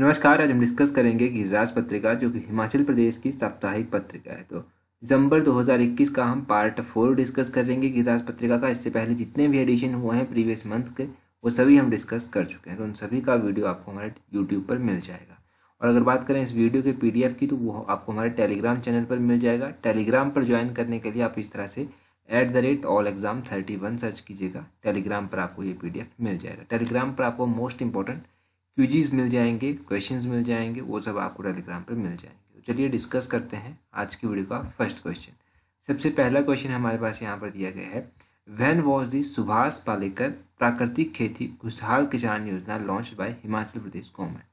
नमस्कार आज हम डिस्कस करेंगे कि राज पत्रिका जो कि हिमाचल प्रदेश की साप्ताहिक पत्रिका है तो दिसंबर 2021 का हम पार्ट फोर डिस्कस करेंगे कि राज पत्रिका का इससे पहले जितने भी एडिशन हुए हैं प्रीवियस मंथ के वो सभी हम डिस्कस कर चुके हैं तो उन सभी का वीडियो आपको हमारे यूट्यूब पर मिल जाएगा और अगर बात करें इस वीडियो के पी की तो वो आपको हमारे टेलीग्राम चैनल पर मिल जाएगा टेलीग्राम पर ज्वाइन करने के लिए आप इस तरह से at the rate all exam thirty one search कीजिएगा टेलीग्राम पर आपको ये पीडीएफ मिल जाएगा टेलीग्राम पर आपको मोस्ट इंपॉर्टेंट क्यूजीज मिल जाएंगे क्वेश्चंस मिल जाएंगे वो सब आपको टेलीग्राम पर मिल जाएंगे तो चलिए डिस्कस करते हैं आज की वीडियो का फर्स्ट क्वेश्चन सबसे पहला क्वेश्चन हमारे पास यहाँ पर दिया गया है when was the Subhash Palekar प्राकृतिक खेती खुशहाल किसान योजना launch by Himachal Pradesh government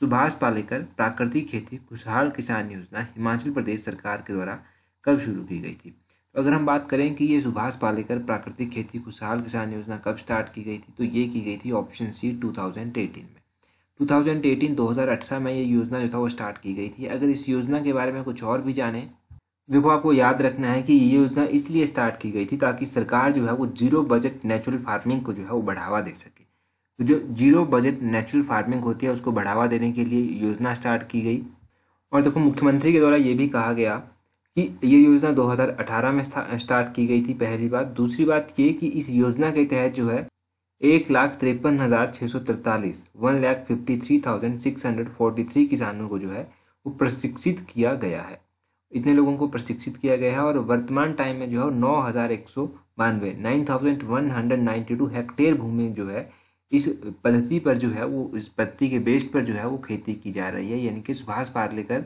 Subhash Palekar प्राकृतिक खेती खुशहाल किसान योजना हिमाचल प्रदेश सरकार के द्वारा कब शुरू की गई थी तो अगर हम बात करें कि ये सुभाष पालेकर प्राकृतिक खेती खुशहाल किसान योजना कब स्टार्ट की गई थी तो ये की गई थी ऑप्शन सी 2018 में 2018-2018 में ये योजना जो था वो स्टार्ट की गई थी अगर इस योजना के बारे में कुछ और भी जाने देखो आपको याद रखना है कि ये योजना इसलिए स्टार्ट की गई थी ताकि सरकार जो है वो जीरो बजट नेचुरल फार्मिंग को जो है वो बढ़ावा दे सके तो जो जीरो बजट नेचुरल फार्मिंग होती है उसको बढ़ावा देने के लिए योजना स्टार्ट की गई और देखो मुख्यमंत्री के द्वारा ये भी कहा गया कि ये योजना 2018 में स्टार्ट की गई थी पहली बात दूसरी बात ये कि इस योजना के तहत जो है एक लाख तिरपन हज़ार छः सौ तिरतालीस one lakh fifty three thousand six hundred forty three किसानों को जो है वो प्रशिक्षित किया गया है इतने लोगों को प्रशिक्षित किया गया है और वर्तमान टाइम में जो है नौ हज़ार एक सौ बानवे nine thousand one hundred ninety two hectare भूमि जो है इस पद्धति पर जो है वो इस पद्धति के बेस पर जो है वो खेती की जा रही है यानी कि सुभाष पार्लेकर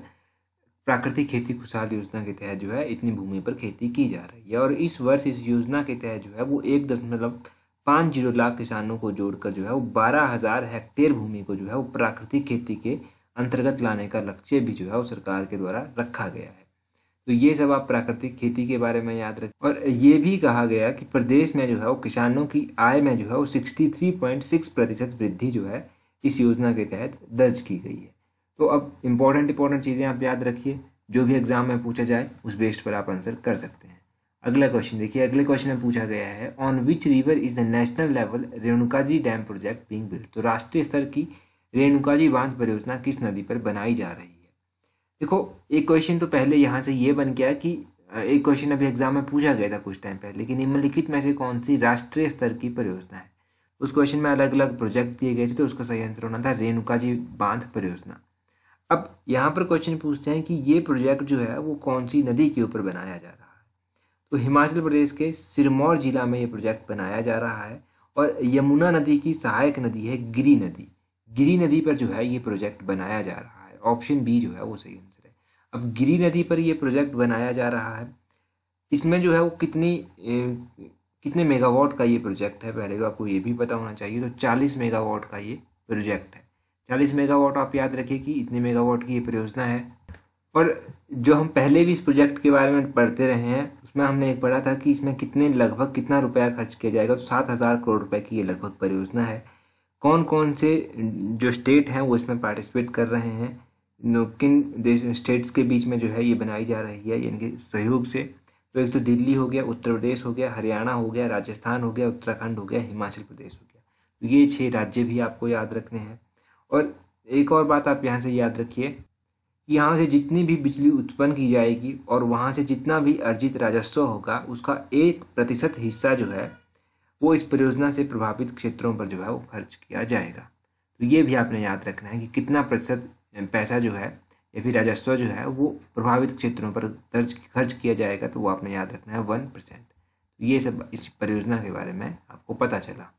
प्राकृतिक खेती खुशहाल योजना के तहत जो है इतनी भूमि पर खेती की जा रही है और इस वर्ष इस योजना के तहत जो है वो एक दशमलव पाँच जीरो लाख किसानों को जोड़कर जो है वो बारह हज़ार हेक्टेयर भूमि को जो है वो प्राकृतिक खेती के अंतर्गत लाने का लक्ष्य भी जो है वो सरकार के द्वारा रखा गया है तो ये सब आप प्राकृतिक खेती के बारे में याद रखें और ये भी कहा गया कि प्रदेश में जो है वो किसानों की आय में जो है वो सिक्सटी थ्री पॉइंट सिक्स प्रतिशत वृद्धि जो है इस योजना के तहत दर्ज की गई है तो अब इम्पोर्टेंट इम्पोर्टेंट चीज़ें आप याद रखिए जो भी एग्ज़ाम में पूछा जाए उस बेस्ट पर आप आंसर कर सकते हैं अगला क्वेश्चन देखिए अगले क्वेश्चन में पूछा गया है on which river is the national level Renukaji dam project being build तो राष्ट्रीय स्तर की रेणुकाजी बांध परियोजना किस नदी पर बनाई जा रही है देखो एक क्वेश्चन तो पहले यहाँ से ये बन गया कि एक क्वेश्चन अभी एग्जाम में पूछा गया था कुछ टाइम पहले लेकिन निम्नलिखित में से कौन सी राष्ट्रीय स्तर की परियोजना है उस क्वेश्चन में अलग अलग प्रोजेक्ट दिए गए थे तो उसका सही आंसर होना था रेणुका जी बांध परियोजना अब यहाँ पर क्वेश्चन पूछते हैं कि ये प्रोजेक्ट जो है वो कौन सी नदी के ऊपर बनाया जा रहा है तो हिमाचल प्रदेश के सिरमौर जिला में ये प्रोजेक्ट बनाया जा रहा है और यमुना नदी की सहायक नदी है गिरी नदी गिरी नदी पर जो है ये प्रोजेक्ट बनाया जा रहा है ऑप्शन बी जो है वो सही आंसर है अब गिरी नदी पर ये प्रोजेक्ट बनाया जा रहा है इसमें जो है वो कितनी कितने मेगावाट का ये प्रोजेक्ट है पहले तो आपको ये भी पता होना चाहिए तो चालीस मेगावाट का ये प्रोजेक्ट है चालीस मेगावाट आप याद रखिए कि इतने मेगावाट की ये परियोजना है और जो हम पहले भी इस प्रोजेक्ट के बारे में पढ़ते रहे हैं उसमें हमने एक पढ़ा था कि इसमें कितने लगभग कितना रुपया खर्च किया जाएगा तो सात हज़ार करोड़ रुपए की ये लगभग परियोजना है कौन कौन से जो स्टेट हैं वो इसमें पार्टिसिपेट कर रहे हैं किन देश स्टेट्स के बीच में जो है ये बनाई जा रही है इनके सहयोग से तो एक तो दिल्ली हो गया उत्तर प्रदेश हो गया हरियाणा हो गया राजस्थान हो गया उत्तराखंड हो गया हिमाचल प्रदेश हो गया तो ये छः राज्य भी आपको याद रखने हैं और एक और बात आप यहाँ से याद रखिए यहाँ से जितनी भी बिजली उत्पन्न की जाएगी और वहाँ से जितना भी अर्जित राजस्व होगा उसका एक प्रतिशत हिस्सा जो है वो इस परियोजना से प्रभावित क्षेत्रों पर जो है वो खर्च किया जाएगा तो ये भी आपने याद रखना है कि कितना प्रतिशत पैसा जो है या फिर राजस्व जो है वो प्रभावित क्षेत्रों पर दर्ज खर्च किया जाएगा तो वो आपने याद रखना है वन परसेंट तो ये सब इस परियोजना के बारे में आपको पता चला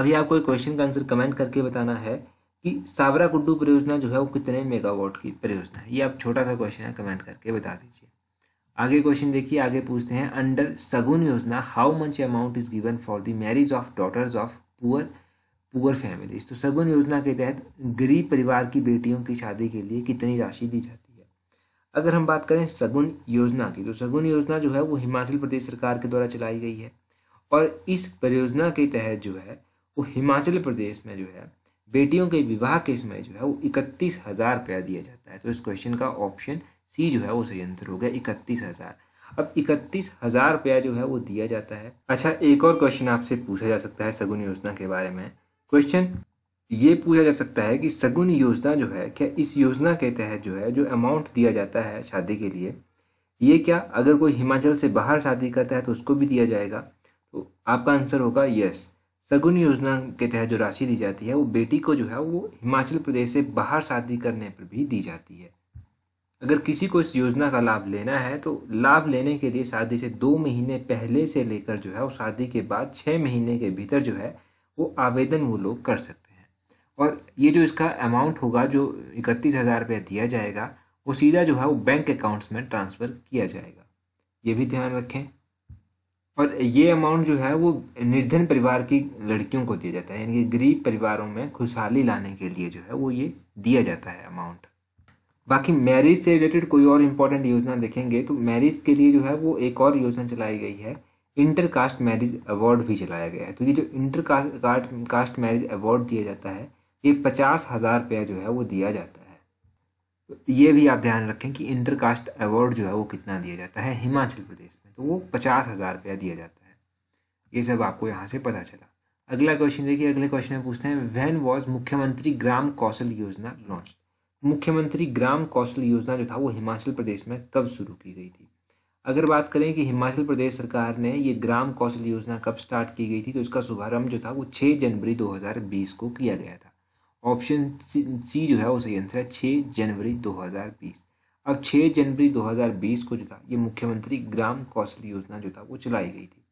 अभी आपको एक क्वेश्चन का आंसर कमेंट करके बताना है कि सावरा गुड्डू परियोजना जो है वो कितने मेगावाट की परियोजना है ये आप छोटा सा क्वेश्चन है कमेंट करके बता दीजिए आगे क्वेश्चन देखिए आगे पूछते हैं अंडर सगुन योजना how much amount is given for the marriage of daughters of poor poor families तो सगुन योजना के तहत गरीब परिवार की बेटियों की शादी के लिए कितनी राशि दी जाती है अगर हम बात करें सगुन योजना की तो सगुन योजना जो है वो हिमाचल प्रदेश सरकार के द्वारा चलाई गई है और इस परियोजना के तहत जो है वो हिमाचल प्रदेश में जो है बेटियों के विवाह के इसमें जो है वो इकतीस हज़ार रुपया दिया जाता है तो इस क्वेश्चन का ऑप्शन सी जो है वो सही आंसर हो गया इकतीस हज़ार अब इकतीस हज़ार रुपया जो है वो दिया जाता है अच्छा एक और क्वेश्चन आपसे पूछा जा सकता है सगुन योजना के बारे में क्वेश्चन ये पूछा जा सकता है कि सगुन योजना जो है क्या इस योजना के तहत जो है जो अमाउंट दिया जाता है शादी के लिए ये क्या अगर कोई हिमाचल से बाहर शादी करता है तो उसको भी दिया जाएगा तो आपका आंसर होगा यस सगुन योजना के तहत जो राशि दी जाती है वो बेटी को जो है वो हिमाचल प्रदेश से बाहर शादी करने पर भी दी जाती है अगर किसी को इस योजना का लाभ लेना है तो लाभ लेने के लिए शादी से दो महीने पहले से लेकर जो है वो शादी के बाद छः महीने के भीतर जो है वो आवेदन वो लोग कर सकते हैं और ये जो इसका अमाउंट होगा जो इकतीस हज़ार रुपया दिया जाएगा वो सीधा जो है वो बैंक अकाउंट्स में ट्रांसफ़र किया जाएगा ये भी ध्यान रखें और ये अमाउंट जो है वो निर्धन परिवार की लड़कियों को दिया जाता है यानी कि गरीब परिवारों में खुशहाली लाने के लिए जो है वो ये दिया जाता है अमाउंट बाकी मैरिज से रिलेटेड कोई और इम्पोर्टेंट योजना देखेंगे तो मैरिज के लिए जो है वो एक और योजना चलाई गई है इंटर कास्ट मैरिज अवार्ड भी चलाया गया है तो ये जो inter caste caste marriage award दिया जाता है ये पचास हज़ार रुपया जो है वो दिया जाता है ये भी आप ध्यान रखें कि इंटर कास्ट अवार्ड जो है वो कितना दिया जाता है हिमाचल प्रदेश में तो वो पचास हज़ार रुपया दिया जाता है ये सब आपको यहाँ से पता चला अगला क्वेश्चन देखिए अगले क्वेश्चन में पूछते हैं वैन वॉज मुख्यमंत्री ग्राम कौशल योजना लॉन्च मुख्यमंत्री ग्राम कौशल योजना जो था वो हिमाचल प्रदेश में कब शुरू की गई थी अगर बात करें कि हिमाचल प्रदेश सरकार ने ये ग्राम कौशल योजना कब स्टार्ट की गई थी तो इसका शुभारंभ जो था वो छः जनवरी दो को किया गया था ऑप्शन सी जो है वो सही आंसर है छः जनवरी 2020 अब छः जनवरी 2020 को जो था ये मुख्यमंत्री ग्राम कौशल योजना जो था वो चलाई गई थी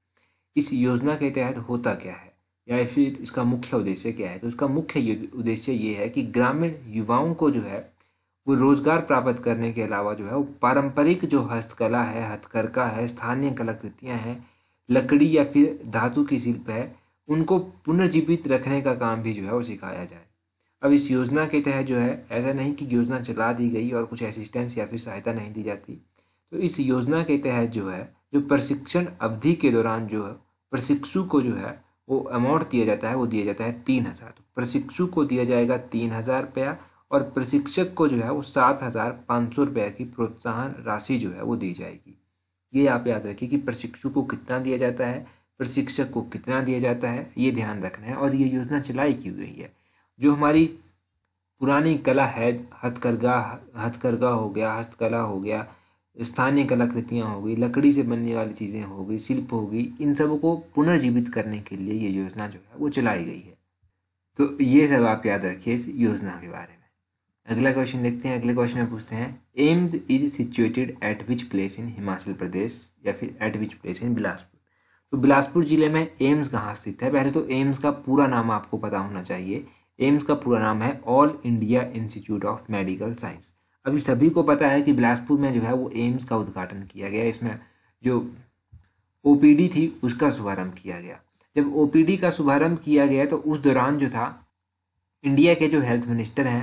इस योजना के तहत होता क्या है या फिर इसका मुख्य उद्देश्य क्या है तो इसका मुख्य उद्देश्य ये है कि ग्रामीण युवाओं को जो है वो रोजगार प्राप्त करने के अलावा जो है वो पारंपरिक जो हस्तकला है हथकरका है स्थानीय कलाकृतियाँ हैं लकड़ी या फिर धातु की शिल्प है उनको पुनर्जीवित रखने का काम भी जो है वो सिखाया जाए अब इस योजना के तहत जो है ऐसा नहीं कि योजना चला दी गई और कुछ असिस्टेंस या फिर सहायता नहीं दी जाती तो इस योजना के तहत जो है जो प्रशिक्षण अवधि के दौरान जो है प्रशिक्षु को जो है वो अमाउंट दिया जाता है वो दिया जाता है तीन हज़ार तो प्रशिक्षु को दिया जाएगा तीन हज़ार रुपया और प्रशिक्षक को जो है वो सात हज़ार पाँच सौ रुपये की प्रोत्साहन राशि जो है वो दी जाएगी ये आप याद रखिए कि प्रशिक्षु को कितना दिया जाता है प्रशिक्षक को कितना दिया जाता है ये ध्यान रखना है और ये योजना चलाई की गई है जो हमारी पुरानी कला है हथकरघा हथकरघा हो गया हस्तकला हो गया स्थानीय कलाकृतियाँ हो गई लकड़ी से बनने वाली चीज़ें हो गई शिल्प हो गई इन सब को पुनर्जीवित करने के लिए ये योजना जो है वो चलाई गई है तो ये सब आप याद रखिए इस योजना के बारे में अगला क्वेश्चन देखते हैं अगले क्वेश्चन में पूछते हैं AIIMS is situated at which place in Himachal Pradesh या फिर at which place in Bilaspur तो बिलासपुर जिले में एम्स कहाँ स्थित है पहले तो एम्स का पूरा नाम आपको पता होना चाहिए एम्स का पूरा नाम है All India Institute of Medical Science अभी सभी को पता है कि बिलासपुर में जो है वो एम्स का उद्घाटन किया गया इसमें जो ओ थी उसका शुभारम्भ किया गया जब ओ का शुभारम्भ किया गया तो उस दौरान जो था इंडिया के जो हेल्थ मिनिस्टर हैं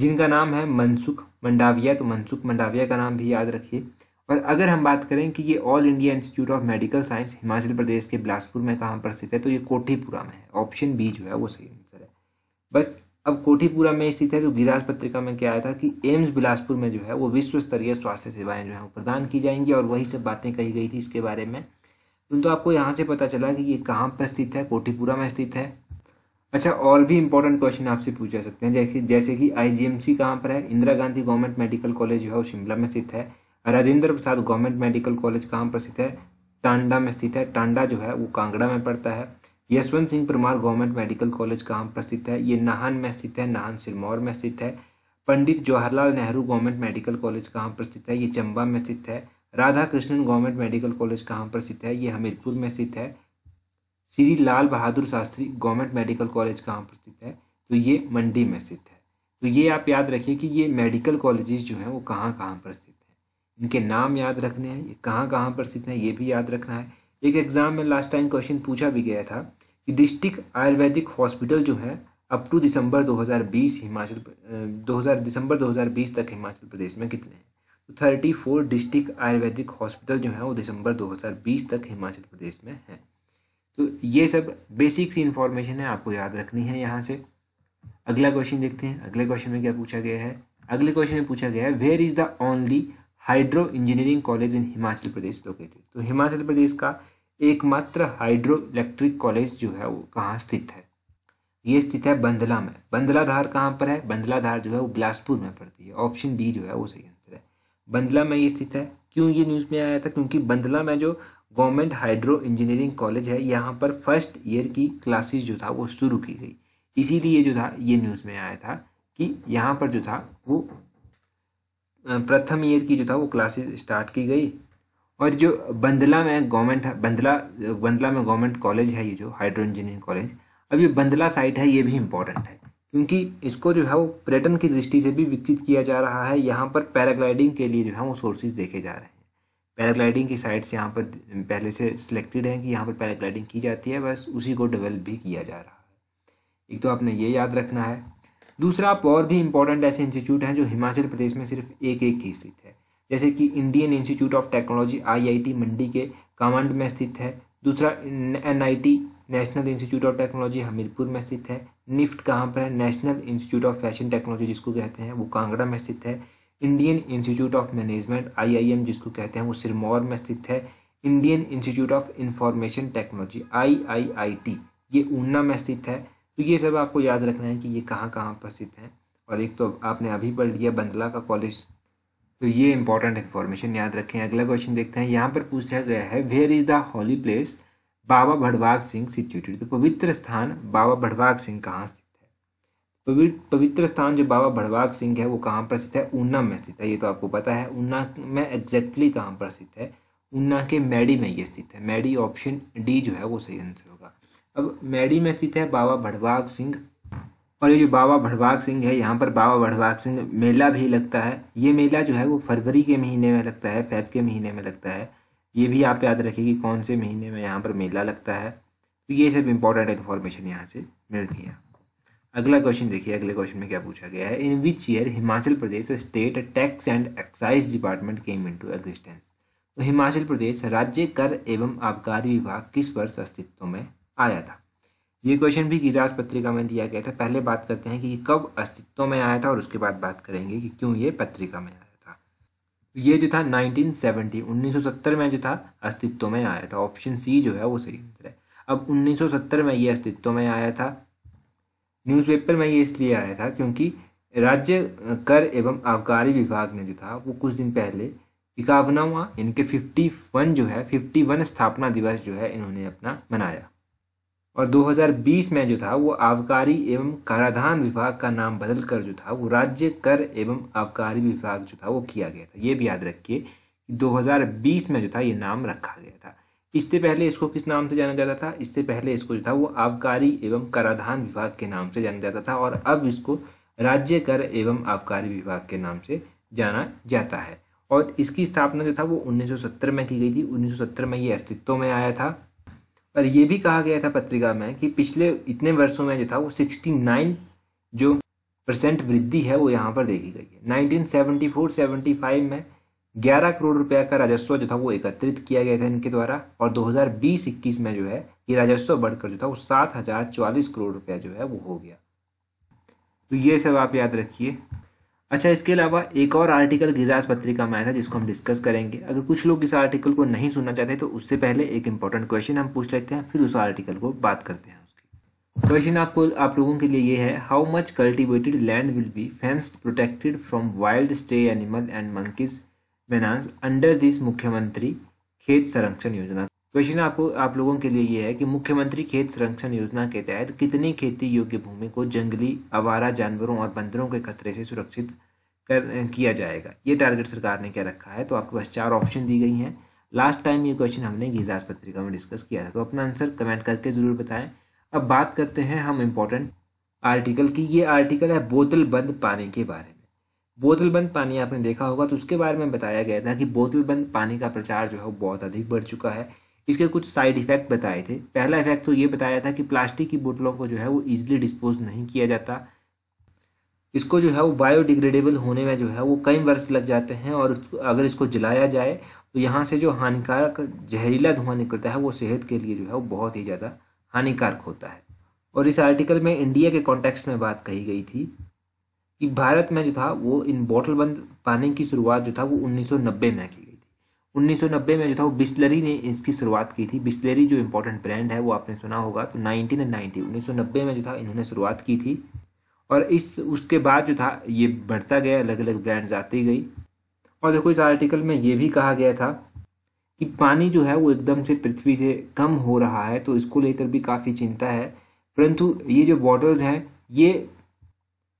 जिनका नाम है मनसुख मंडाविया तो मनसुख मंडाविया का नाम भी याद रखिए और अगर हम बात करें कि ये All India Institute of Medical Science Himachal Pradesh के बिलासपुर में कहाँ पर स्थित है तो ये कोठीपुरा में है ऑप्शन बी जो है वो सही आंसर है बस अब कोठीपुरा में स्थित है तो गिराज पत्रिका में क्या आया था कि एम्स बिलासपुर में जो है वो विश्व स्तरीय स्वास्थ्य सेवाएं जो है वो प्रदान की जाएंगी और वही सब बातें कही गई थी इसके बारे में तो, तो आपको यहाँ से पता चला कि ये कहाँ पर स्थित है कोठीपुरा में स्थित है अच्छा और भी इंपॉर्टेंट क्वेश्चन आपसे पूछा सकते हैं जैसे जैसे कि आईजीएमसी कहाँ पर है Indira Gandhi government medical college जो है वो शिमला में स्थित है Rajendra Prasad government medical college कहाँ पर स्थित है टांडा में स्थित है टांडा जो है वो कांगड़ा में पड़ता है Yashwant Singh Parmar government medical college कहाँ पर स्थित है ये नाहन में स्थित है नाहन सिरमौर में स्थित है Pandit Jawaharlal Nehru government medical college कहाँ पर स्थित है ये चंबा में स्थित है Radha Krishnan government medical college कहाँ पर स्थित है ये हमीरपुर में स्थित है Shri Lal Bahadur Shastri government medical college कहाँ पर स्थित है तो ये मंडी में स्थित है तो ये आप याद रखिए कि ये मेडिकल कॉलेजेस जो हैं वो कहाँ कहाँ पर स्थित हैं इनके नाम याद रखने हैं ये कहाँ कहाँ पर स्थित हैं ये भी याद रखना है एक एग्ज़ाम में लास्ट टाइम क्वेश्चन पूछा भी गया था डिस्ट्रिक्ट आयुर्वेदिक हॉस्पिटल जो है अप टू दिसंबर 2020 हिमाचल दो हज़ार दिसंबर 2020 तक हिमाचल प्रदेश में कितने हैं तो thirty four district ayurvedic hospital जो है वो दिसंबर 2020 तक हिमाचल प्रदेश में है तो ये सब बेसिक सी इन्फॉर्मेशन है आपको याद रखनी है यहाँ से अगला क्वेश्चन देखते हैं अगले क्वेश्चन में क्या पूछा गया है अगले क्वेश्चन में पूछा गया है where is the only hydro engineering college in Himachal Pradesh located तो हिमाचल प्रदेश का एकमात्र हाइड्रो इलेक्ट्रिक कॉलेज जो है वो कहाँ स्थित है ये स्थित है बंदला में बंदला धार कहाँ पर है बंदला धार जो है वो बिलासपुर में पड़ती है ऑप्शन बी जो है वो सही आंसर है बंदला में ये स्थित है क्यों ये न्यूज़ में आया था क्योंकि बंदला में जो गवर्नमेंट हाइड्रो इंजीनियरिंग कॉलेज है यहाँ पर फर्स्ट ईयर की क्लासेस जो था वो शुरू की गई इसीलिए जो था ये न्यूज़ में आया था कि यहाँ पर जो था वो प्रथम ईयर की जो था वो क्लासेज स्टार्ट की गई और जो बंदला में गवर्नमेंट बंदला बंदला में गवर्नमेंट कॉलेज है ये जो हाइड्रो इंजीनियरिंग कॉलेज अब ये बंदला साइट है ये भी इम्पोर्टेंट है क्योंकि इसको जो है वो पर्यटन की दृष्टि से भी विकसित किया जा रहा है यहाँ पर पैराग्लाइडिंग के लिए जो है वो सोर्सेज देखे जा रहे हैं पैराग्लाइडिंग की साइट्स यहाँ पर पहले से सिलेक्टेड हैं कि यहाँ पर पैराग्लाइडिंग की जाती है बस उसी को डेवलप भी किया जा रहा है एक तो आपने ये याद रखना है दूसरा आप और भी इम्पोर्टेंट ऐसे इंस्टीट्यूट हैं जो हिमाचल प्रदेश में सिर्फ एक एक ही स्थित है जैसे कि Indian Institute of Technology IIT Mandi के कमांड में स्थित है दूसरा NIT National Institute of Technology Hamirpur में स्थित है निफ्ट कहाँ पर है National Institute of Fashion Technology जिसको कहते हैं वो कांगड़ा में स्थित है Indian Institute of Management I जिसको कहते हैं वो सिरमौर में स्थित है Indian Institute of Information Technology I ये ऊना में स्थित है तो ये सब आपको याद रखना है कि ये कहाँ कहाँ पर स्थित हैं और एक तो आपने अभी पढ़ लिया बंदला का कॉलेज तो ये इंपॉर्टेंट इन्फॉर्मेशन याद रखें अगला क्वेश्चन देखते हैं यहाँ पर पूछा गया है where is the holy place Baba Bhadwag Singh situated तो पवित्र स्थान बाबा भड़वाग सिंह कहाँ स्थित है पवित्र स्थान जो बाबा भड़वाग सिंह है वो कहाँ पर स्थित है ऊना में स्थित है ये तो आपको पता है ऊना में एग्जैक्टली कहाँ पर स्थित है ऊना के मैडी में ये स्थित है मैडी ऑप्शन डी जो है वो सही आंसर होगा अब मैडी में स्थित है बाबा भड़वाग सिंह और ये जो बाबा भड़वाग सिंह है यहाँ पर बाबा भड़वाग सिंह मेला भी लगता है ये मेला जो है वो फरवरी के महीने में लगता है फैब के महीने में लगता है ये भी आप याद रखिए कि कौन से महीने में यहाँ पर मेला लगता है तो ये सब इम्पोर्टेंट इन्फॉर्मेशन यहाँ से मिलती है अगला क्वेश्चन देखिए अगले क्वेश्चन में क्या पूछा गया है in which year Himachal Pradesh state tax and excise department came into existence तो हिमाचल प्रदेश राज्य कर एवं आबकारी विभाग किस वर्ष अस्तित्व में आया था ये क्वेश्चन भी गिरास पत्रिका में दिया गया था पहले बात करते हैं कि ये कब अस्तित्व में आया था और उसके बाद बात करेंगे कि क्यों ये पत्रिका में आया था तो ये जो था 1970 1970 में जो था अस्तित्व में आया था ऑप्शन सी जो है वो सही आंसर है अब 1970 में ये अस्तित्व में आया था न्यूज़पेपर में ये इसलिए आया था क्योंकि राज्य कर एवं आबकारी विभाग ने जो था वो कुछ दिन पहले इक्यावनवा इनके फिफ्टी जो है फिफ्टी स्थापना दिवस जो है इन्होंने अपना मनाया और 2020 में जो था वो आबकारी एवं कराधान विभाग का नाम बदल कर जो था वो राज्य कर एवं आबकारी विभाग जो था वो किया गया था ये भी याद रखिए 2020 में जो था ये नाम रखा गया था इससे पहले इसको किस नाम से जाना जाता था इससे पहले इसको जो था वो आबकारी एवं कराधान विभाग के नाम से जाना जाता था और अब इसको राज्य कर एवं आबकारी विभाग के नाम से जाना जाता है और इसकी स्थापना जो था वो 1970 में की गई थी 1970 में ये अस्तित्व में आया था और यह भी कहा गया था पत्रिका में कि पिछले इतने वर्षों में जो था वो 69 जो परसेंट वृद्धि है वो यहाँ पर देखी गई है 1974-75 में 11 करोड़ रुपया का राजस्व जो था वो एकत्रित किया गया था इनके द्वारा और 2020-21 में जो है ये राजस्व बढ़कर जो था वो सात करोड़ रुपया जो है वो हो गया तो ये सब आप याद रखिए अच्छा इसके अलावा एक और आर्टिकल गिरिराज पत्रिका में आया था जिसको हम डिस्कस करेंगे अगर कुछ लोग इस आर्टिकल को नहीं सुनना चाहते तो उससे पहले एक इंपॉर्टेंट क्वेश्चन हम पूछ लेते हैं फिर उस आर्टिकल को बात करते हैं उसकी क्वेश्चन आपको आप लोगों के लिए ये है how much cultivated land will be fence protected from wild stay animal and monkeys menace under this मुख्यमंत्री खेत संरक्षण योजना क्वेश्चन आपको आप लोगों के लिए ये है कि मुख्यमंत्री खेत संरक्षण योजना के तहत कितनी खेती योग्य भूमि को जंगली आवारा जानवरों और बंदरों के खतरे से सुरक्षित कर किया जाएगा ये टारगेट सरकार ने क्या रखा है तो आपके पास चार ऑप्शन दी गई हैं लास्ट टाइम ये क्वेश्चन हमने गिरिराज पत्रिका में डिस्कस किया था तो अपना आंसर कमेंट करके ज़रूर बताएं अब बात करते हैं हम इम्पोर्टेंट आर्टिकल की ये आर्टिकल है बोतल बंद पानी के बारे में बोतल बंद पानी आपने देखा होगा तो उसके बारे में बताया गया था कि बोतल बंद पानी का प्रचार जो है बहुत अधिक बढ़ चुका है इसके कुछ साइड इफेक्ट बताए थे पहला इफेक्ट तो ये बताया था कि प्लास्टिक की बोतलों को जो है वो ईजिली डिस्पोज नहीं किया जाता इसको जो है वो बायोडिग्रेडेबल होने में जो है वो कई वर्ष लग जाते हैं और अगर इसको जलाया जाए तो यहाँ से जो हानिकारक जहरीला धुआं निकलता है वो सेहत के लिए जो है वो बहुत ही ज़्यादा हानिकारक होता है और इस आर्टिकल में इंडिया के कॉन्टेक्स्ट में बात कही गई थी कि भारत में जो था वो इन बॉटल बंद पानी की शुरुआत जो था वो 1990 में की 1990 में जो था वो बिस्लरी ने इसकी शुरुआत की थी बिस्लरी जो इम्पोर्टेंट ब्रांड है वो आपने सुना होगा तो 1990 1990 में जो था इन्होंने शुरुआत की थी और इस उसके बाद जो था ये बढ़ता गया अलग अलग ब्रांड्स आती गई और देखो इस आर्टिकल में ये भी कहा गया था कि पानी जो है वो एकदम से पृथ्वी से कम हो रहा है तो इसको लेकर भी काफ़ी चिंता है परंतु ये जो बॉटल्स हैं ये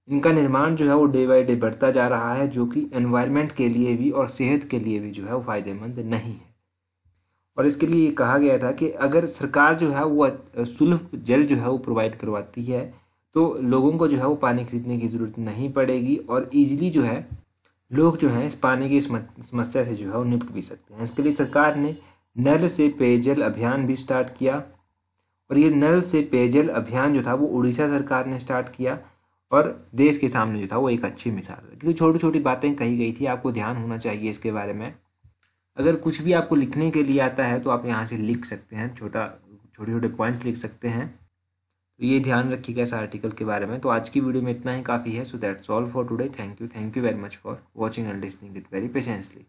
इनका निर्माण जो है वो डे बाई डे बढ़ता जा रहा है जो कि एनवायरनमेंट के लिए भी और सेहत के लिए भी जो है वो फ़ायदेमंद नहीं है और इसके लिए ये कहा गया था कि अगर सरकार जो है वो सुलभ जल जो है वो प्रोवाइड करवाती है तो लोगों को जो है वो पानी खरीदने की ज़रूरत नहीं पड़ेगी और ईजिली जो है लोग जो हैं इस पानी की समस्या से जो है वो निपट भी सकते हैं इसके लिए सरकार ने नल से पेयजल अभियान भी स्टार्ट किया और ये नल से पेयजल अभियान जो था वो उड़ीसा सरकार ने स्टार्ट किया और देश के सामने जो था वो एक अच्छी मिसाल है क्योंकि तो छोटी छोटी बातें कही गई थी आपको ध्यान होना चाहिए इसके बारे में अगर कुछ भी आपको लिखने के लिए आता है तो आप यहाँ से लिख सकते हैं छोटा छोटे छोटे पॉइंट्स लिख सकते हैं तो ये ध्यान रखिएगा इस आर्टिकल के बारे में तो आज की वीडियो में इतना ही काफ़ी है so that's all for today thank you thank you very much for watching and listening it very patiently